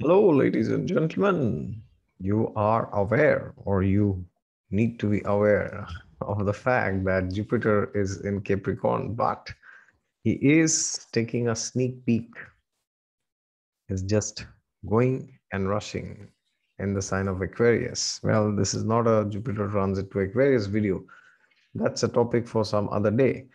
Hello, ladies and gentlemen. You are aware, or you need to be aware, of the fact that Jupiter is in Capricorn, but he is taking a sneak peek. He's just going and rushing in the sign of Aquarius. Well, this is not a Jupiter transit to Aquarius video. That's a topic for some other day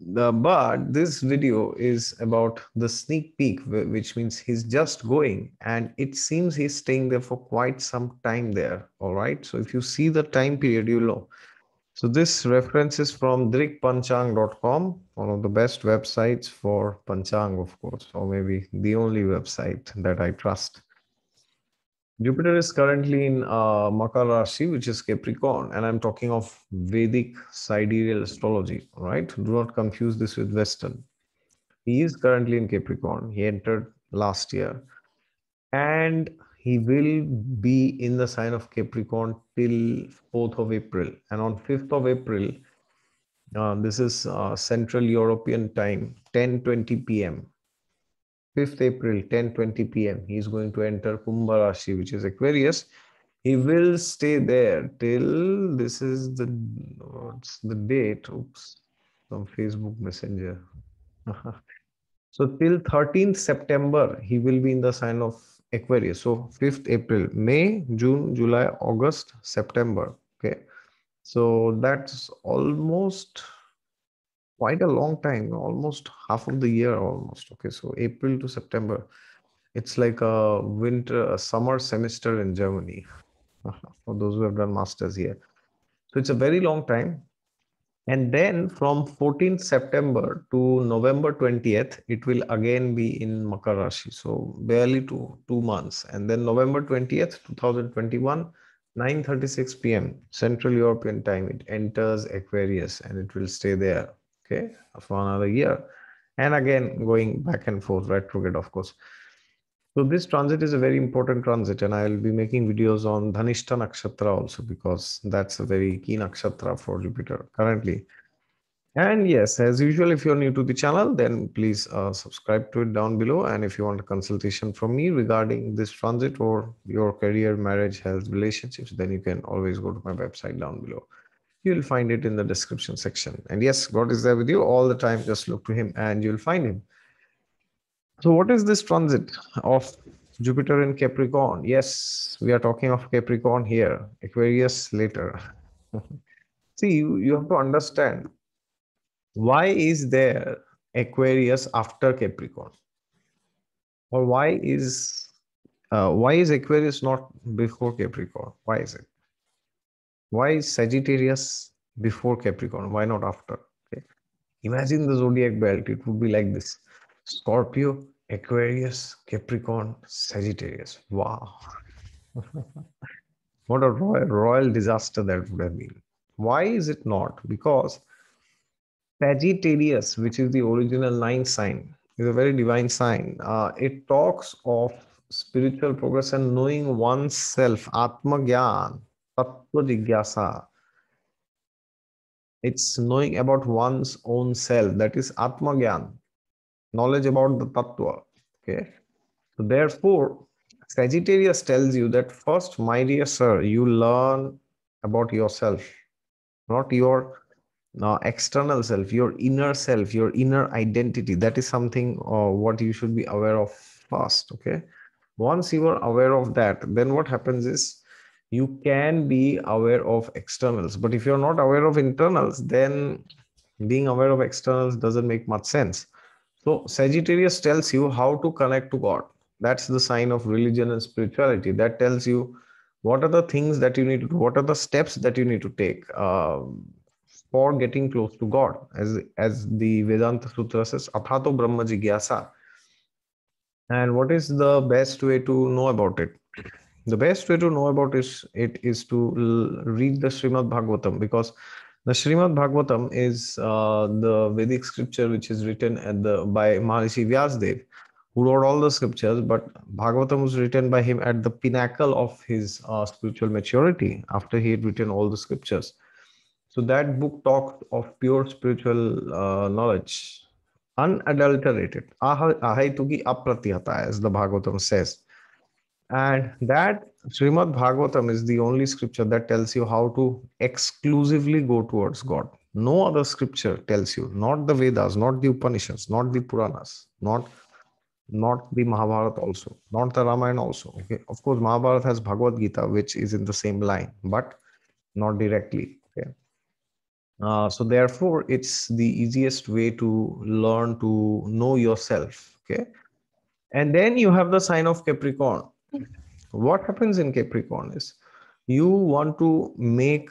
the, but this video is about the sneak peek which means he's just going and it seems he's staying there for quite some time there all right so if you see the time period you know so this reference is from drikpanchang.com one of the best websites for panchang of course or maybe the only website that i trust Jupiter is currently in uh, Makar Rashi, which is Capricorn, and I'm talking of Vedic sidereal astrology, right? Do not confuse this with Western. He is currently in Capricorn. He entered last year, and he will be in the sign of Capricorn till 4th of April. And on 5th of April, uh, this is uh, Central European time, 10:20 p.m. 5th April, 10.20 p.m. He is going to enter Kumbh Rashi, which is Aquarius. He will stay there till this is the, what's oh, the date? Oops, from Facebook Messenger. so till 13th September, he will be in the sign of Aquarius. So 5th April, May, June, July, August, September. Okay. So that's almost quite a long time almost half of the year almost okay so april to september it's like a winter a summer semester in germany for those who have done masters here so it's a very long time and then from 14th september to november 20th it will again be in makar rashi so barely two two months and then november 20th 2021 9:36 p.m. Central European time. It enters Aquarius and it will stay there okay for another year and again going back and forth retrograde of course so this transit is a very important transit and i'll be making videos on dhanishta nakshatra also because that's a very key nakshatra for jupiter currently and yes as usual if you're new to the channel then please uh, subscribe to it down below and if you want a consultation from me regarding this transit or your career marriage health relationships then you can always go to my website down below you will find it in the description section. And yes, God is there with you all the time. Just look to Him and you'll find Him. So, what is this transit of Jupiter in Capricorn? Yes, we are talking of Capricorn here, Aquarius later. See, you, you have to understand why is there Aquarius after Capricorn? Or why is uh, why is Aquarius not before Capricorn? Why is it? Why Sagittarius before Capricorn? Why not after? Okay. Imagine the zodiac belt. It would be like this Scorpio, Aquarius, Capricorn, Sagittarius. Wow. what a royal, royal disaster that would have been. Why is it not? Because Sagittarius, which is the original nine sign, is a very divine sign. Uh, it talks of spiritual progress and knowing oneself, Atma Gyan. Atma It's knowing about one's own self. That is Atma Gyan, knowledge about the Tattva. Okay. So therefore, Sagittarius tells you that first, my dear sir, you learn about yourself, not your uh, external self, your inner self, your inner identity. That is something uh, what you should be aware of first. Okay. Once you are aware of that, then what happens is you can be aware of externals but if you're not aware of internals then being aware of externals doesn't make much sense so sagittarius tells you how to connect to god that's the sign of religion and spirituality that tells you what are the things that you need to do what are the steps that you need to take uh, for getting close to god as as the vedanta sutra says athato brahma jigyasa and what is the best way to know about it the best way to know about it is to read the Srimad Bhagavatam because the Srimad Bhagavatam is uh, the Vedic scripture which is written at the by Maharishi Vyasdev, who wrote all the scriptures. But Bhagavatam was written by him at the pinnacle of his uh, spiritual maturity after he had written all the scriptures. So that book talked of pure spiritual uh, knowledge, unadulterated. Ahaituki apratyata, as the Bhagavatam says. And that Srimad Bhagavatam is the only scripture that tells you how to exclusively go towards God. No other scripture tells you, not the Vedas, not the Upanishads, not the Puranas, not not the Mahabharata also, not the Ramayana also. Okay, of course, Mahabharata has Bhagavad Gita, which is in the same line, but not directly. Okay, uh, so therefore, it's the easiest way to learn to know yourself. Okay, and then you have the sign of Capricorn what happens in capricorn is you want to make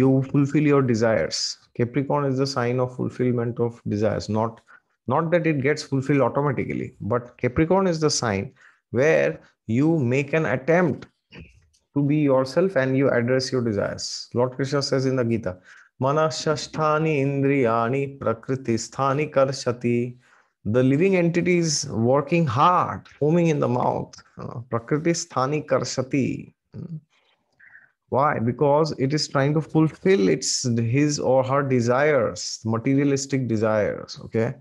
you fulfill your desires capricorn is the sign of fulfillment of desires not not that it gets fulfilled automatically but capricorn is the sign where you make an attempt to be yourself and you address your desires lord krishna says in the gita manashasthani indriyani prakritisthani karshati the living entities working hard, foaming in the mouth. Uh, prakriti sthani karshati. Hmm. Why? Because it is trying to fulfill its his or her desires, materialistic desires. Okay.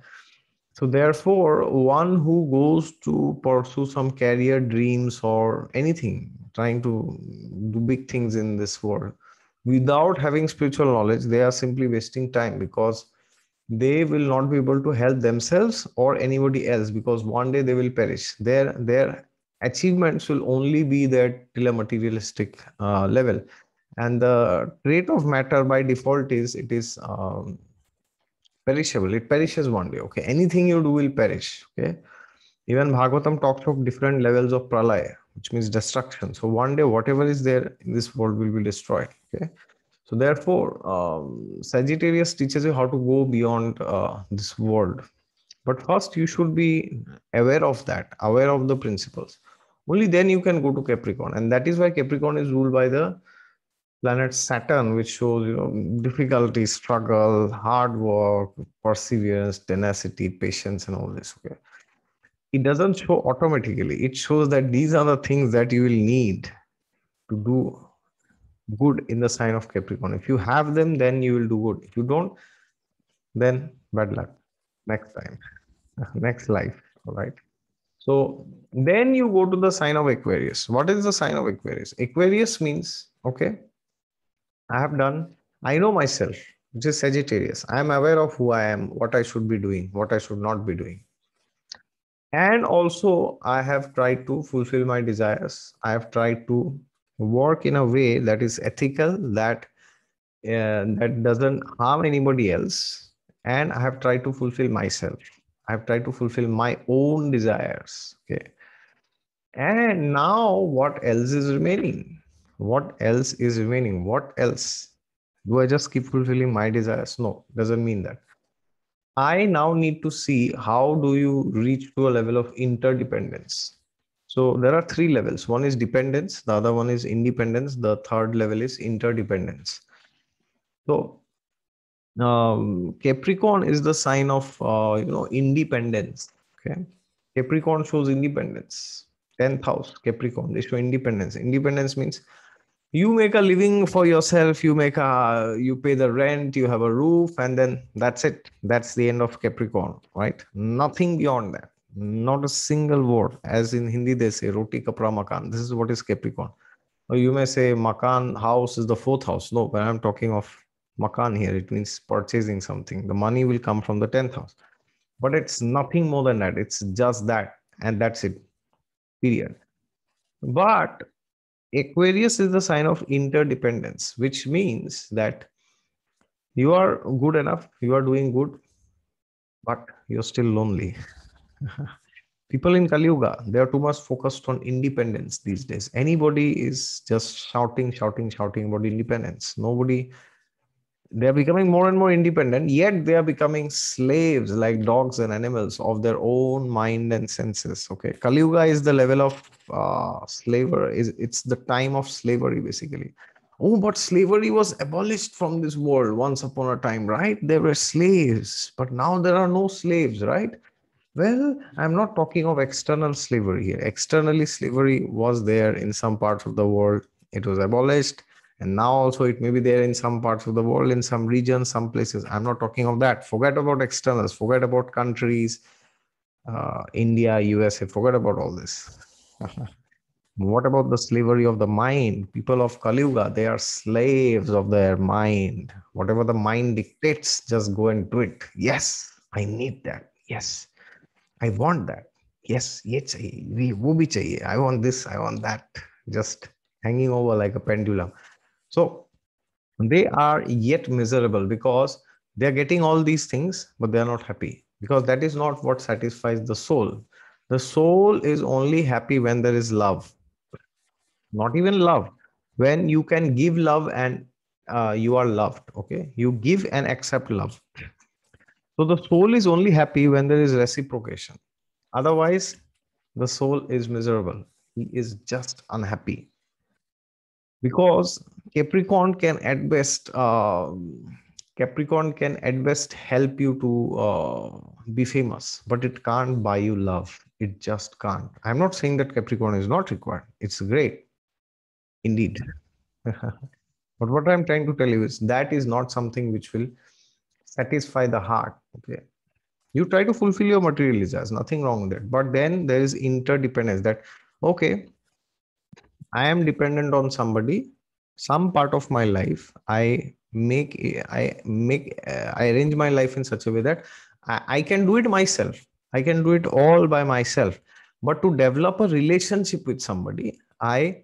So therefore, one who goes to pursue some career dreams or anything, trying to do big things in this world, without having spiritual knowledge, they are simply wasting time because they will not be able to help themselves or anybody else because one day they will perish their their achievements will only be there till a materialistic uh, level and the rate of matter by default is it is um, perishable it perishes one day okay anything you do will perish okay even bhagavatam talks of different levels of pralaya which means destruction so one day whatever is there in this world will be destroyed okay so therefore, um, Sagittarius teaches you how to go beyond uh, this world. But first, you should be aware of that, aware of the principles. Only then you can go to Capricorn, and that is why Capricorn is ruled by the planet Saturn, which shows you know difficulty, struggle, hard work, perseverance, tenacity, patience, and all this. Okay, it doesn't show automatically. It shows that these are the things that you will need to do good in the sign of Capricorn. If you have them, then you will do good. If you don't, then bad luck next time, next life. All right. So then you go to the sign of Aquarius. What is the sign of Aquarius? Aquarius means, okay, I have done, I know myself, which is Sagittarius. I am aware of who I am, what I should be doing, what I should not be doing. And also, I have tried to fulfill my desires. I have tried to work in a way that is ethical that uh, that doesn't harm anybody else and i have tried to fulfill myself i have tried to fulfill my own desires okay and now what else is remaining what else is remaining what else do i just keep fulfilling my desires no doesn't mean that i now need to see how do you reach to a level of interdependence so there are three levels. One is dependence, the other one is independence, the third level is interdependence. So um, Capricorn is the sign of uh, you know independence. Okay, Capricorn shows independence. Tenth house, Capricorn, they show independence. Independence means you make a living for yourself. You make a you pay the rent. You have a roof, and then that's it. That's the end of Capricorn, right? Nothing beyond that not a single word as in hindi they say roti kapra makan this is what is capricorn or you may say makan house is the fourth house no when i'm talking of makan here it means purchasing something the money will come from the 10th house but it's nothing more than that it's just that and that's it period but aquarius is the sign of interdependence which means that you are good enough you are doing good but you're still lonely people in Kali Yuga, they are too much focused on independence these days. Anybody is just shouting, shouting, shouting about independence. Nobody, they are becoming more and more independent, yet they are becoming slaves like dogs and animals of their own mind and senses. Okay. Kali Yuga is the level of uh, slavery, is it's the time of slavery basically. Oh, but slavery was abolished from this world once upon a time, right? There were slaves, but now there are no slaves, right? Well, I'm not talking of external slavery here. Externally, slavery was there in some parts of the world. It was abolished. And now also it may be there in some parts of the world, in some regions, some places. I'm not talking of that. Forget about externals. Forget about countries, uh, India, USA. Forget about all this. what about the slavery of the mind? People of Kaluga, they are slaves of their mind. Whatever the mind dictates, just go and do it. Yes, I need that. Yes I want that. Yes, ye we, wo bhi chahiye. I want this, I want that. Just hanging over like a pendulum. So they are yet miserable because they are getting all these things, but they are not happy because that is not what satisfies the soul. The soul is only happy when there is love, not even love. When you can give love and uh, you are loved, okay? You give and accept love. So the soul is only happy when there is reciprocation. Otherwise, the soul is miserable. He is just unhappy. Because Capricorn can at best uh, Capricorn can at best help you to uh, be famous, but it can't buy you love. It just can't. I'm not saying that Capricorn is not required. It's great, indeed. but what I'm trying to tell you is that is not something which will satisfy the heart Okay. You try to fulfill your material desires, nothing wrong with that. But then there is interdependence that, okay, I am dependent on somebody, some part of my life. I make, I make, uh, I arrange my life in such a way that I, I can do it myself. I can do it all by myself. But to develop a relationship with somebody, I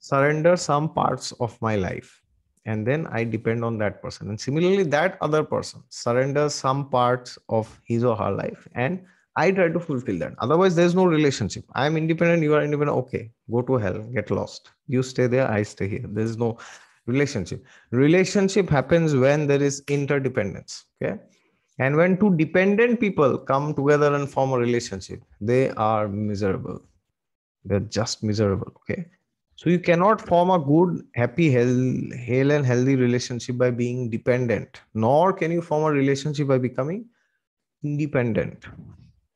surrender some parts of my life and then I depend on that person. And similarly, that other person surrenders some parts of his or her life, and I try to fulfill that. Otherwise, there's no relationship. I'm independent, you are independent. Okay, go to hell, get lost. You stay there, I stay here. There's no relationship. Relationship happens when there is interdependence. Okay. And when two dependent people come together and form a relationship, they are miserable. They're just miserable. Okay. So you cannot form a good, happy, hale and healthy relationship by being dependent, nor can you form a relationship by becoming independent.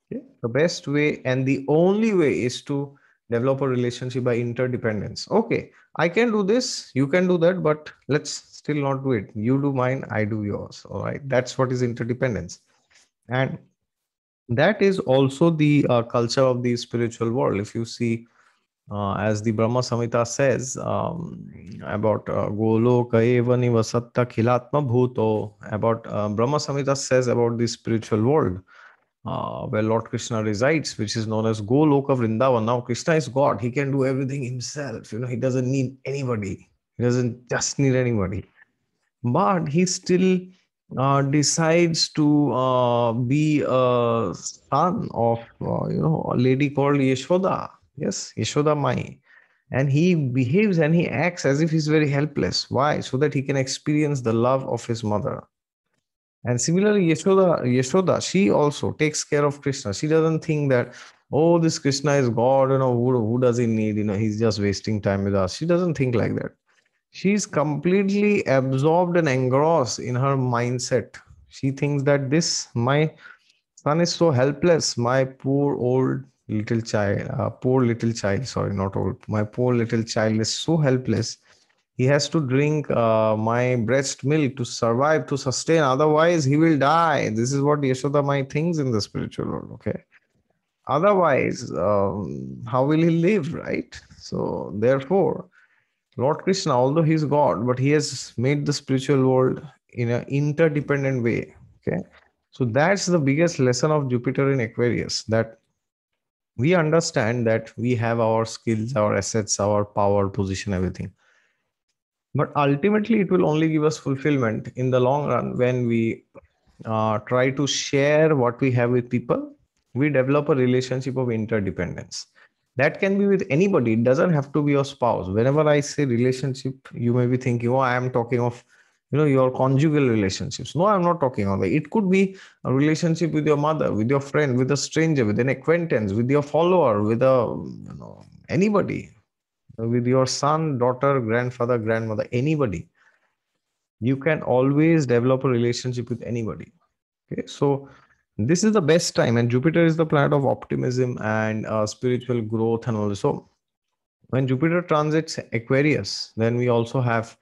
Okay? The best way and the only way is to develop a relationship by interdependence. Okay, I can do this, you can do that, but let's still not do it. You do mine, I do yours. All right, that's what is interdependence. And that is also the uh, culture of the spiritual world. If you see, uh, as the Brahma Samhita says um, about uh, Goloka evani vasatta khilatma bhuto, about uh, Brahma Samhita says about the spiritual world uh, where Lord Krishna resides, which is known as Goloka Vrindavan. Now, Krishna is God, he can do everything himself, you know, he doesn't need anybody, he doesn't just need anybody, but he still. Uh, decides to uh, be a son of uh, you know a lady called Yashoda, Yes, Yashoda Mai. And he behaves and he acts as if he's very helpless. Why? So that he can experience the love of his mother. And similarly, Yashoda, Yashoda, she also takes care of Krishna. She doesn't think that, oh, this Krishna is God, you know, who, who does he need? You know, he's just wasting time with us. She doesn't think like that. She's completely absorbed and engrossed in her mindset. She thinks that this, my son is so helpless, my poor old little child, uh, poor little child, sorry, not old, my poor little child is so helpless. He has to drink uh, my breast milk to survive, to sustain. Otherwise, he will die. This is what Yashoda my thinks in the spiritual world. Okay. Otherwise, um, how will he live, right? So, therefore, Lord Krishna, although he is God, but he has made the spiritual world in an interdependent way. Okay. So that's the biggest lesson of Jupiter in Aquarius that we understand that we have our skills our assets our power position everything but ultimately it will only give us fulfillment in the long run when we uh, try to share what we have with people we develop a relationship of interdependence that can be with anybody it doesn't have to be your spouse whenever i say relationship you may be thinking oh i am talking of you know your conjugal relationships no i'm not talking about that it could be a relationship with your mother with your friend with a stranger with an acquaintance with your follower with a you know anybody with your son daughter grandfather grandmother anybody you can always develop a relationship with anybody okay so this is the best time and jupiter is the planet of optimism and uh, spiritual growth and all this. so when jupiter transits aquarius then we also have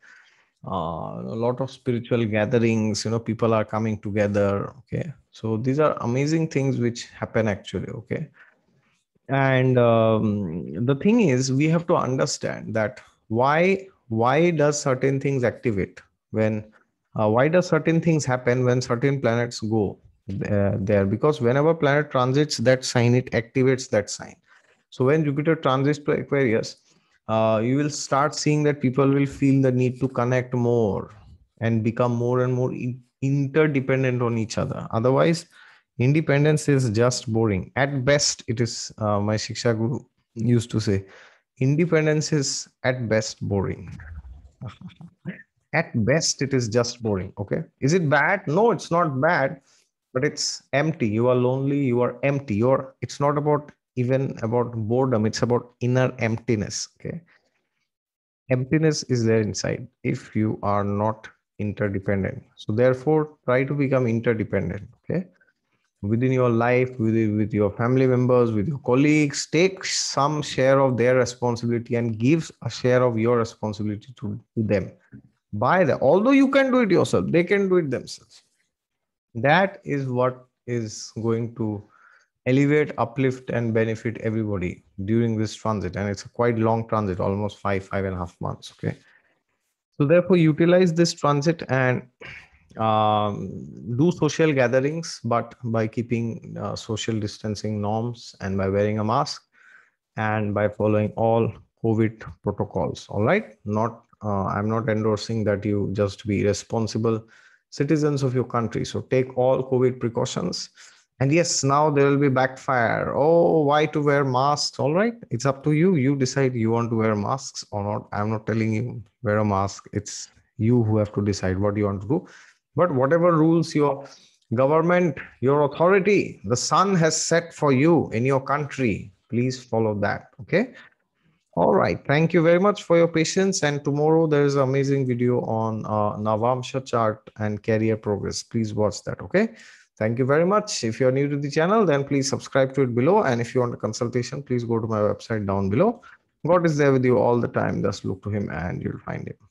uh, a lot of spiritual gatherings you know people are coming together okay so these are amazing things which happen actually okay and um, the thing is we have to understand that why why does certain things activate when uh, why does certain things happen when certain planets go there because whenever planet transits that sign it activates that sign so when jupiter transits to aquarius uh, you will start seeing that people will feel the need to connect more and become more and more in- interdependent on each other. Otherwise, independence is just boring. At best, it is, uh, my Shiksha Guru used to say, independence is at best boring. at best, it is just boring. Okay. Is it bad? No, it's not bad, but it's empty. You are lonely. You are empty. You're, it's not about even about boredom it's about inner emptiness okay emptiness is there inside if you are not interdependent so therefore try to become interdependent okay within your life with, with your family members with your colleagues take some share of their responsibility and give a share of your responsibility to, to them by the although you can do it yourself they can do it themselves that is what is going to elevate, uplift, and benefit everybody during this transit. And it's a quite long transit, almost five, five and a half months. Okay. So therefore, utilize this transit and um, do social gatherings, but by keeping uh, social distancing norms and by wearing a mask and by following all COVID protocols. All right. Not, uh, I'm not endorsing that you just be responsible citizens of your country. So take all COVID precautions and yes, now there will be backfire. Oh, why to wear masks? All right, it's up to you. You decide you want to wear masks or not. I'm not telling you wear a mask. It's you who have to decide what you want to do. But whatever rules your government, your authority, the sun has set for you in your country, please follow that. Okay. All right. Thank you very much for your patience. And tomorrow there is an amazing video on uh, Navamsha chart and career progress. Please watch that. Okay. Thank you very much. If you're new to the channel, then please subscribe to it below. And if you want a consultation, please go to my website down below. God is there with you all the time. Just look to him and you'll find him.